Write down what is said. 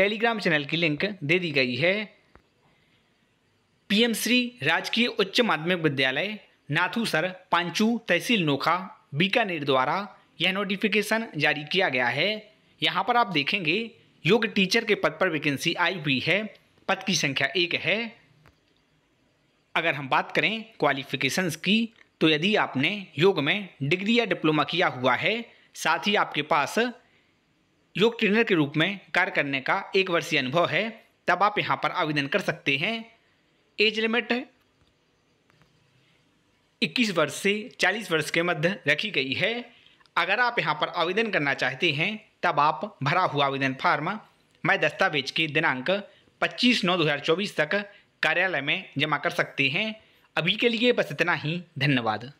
Telegram channel की link दे दी गई है पीएम श्री राजकीय उच्च माध्यमिक विद्यालय नाथूसर पांचू तहसील नोखा बीकानेर द्वारा यह नोटिफिकेशन जारी किया गया है यहाँ पर आप देखेंगे योग टीचर के पद पर वैकेंसी आई हुई है पद की संख्या एक है अगर हम बात करें क्वालिफिकेशंस की तो यदि आपने योग में डिग्री या डिप्लोमा किया हुआ है साथ ही आपके पास योग ट्रेनर के रूप में कार्य करने का एक वर्षीय अनुभव है तब आप यहाँ पर आवेदन कर सकते हैं एज लिमिट 21 वर्ष से 40 वर्ष के मध्य रखी गई है अगर आप यहाँ पर आवेदन करना चाहते हैं तब आप भरा हुआ आवेदन फार्म मैं दस्तावेज के दिनांक 25 नौ 2024 तक कार्यालय में जमा कर सकते हैं अभी के लिए बस इतना ही धन्यवाद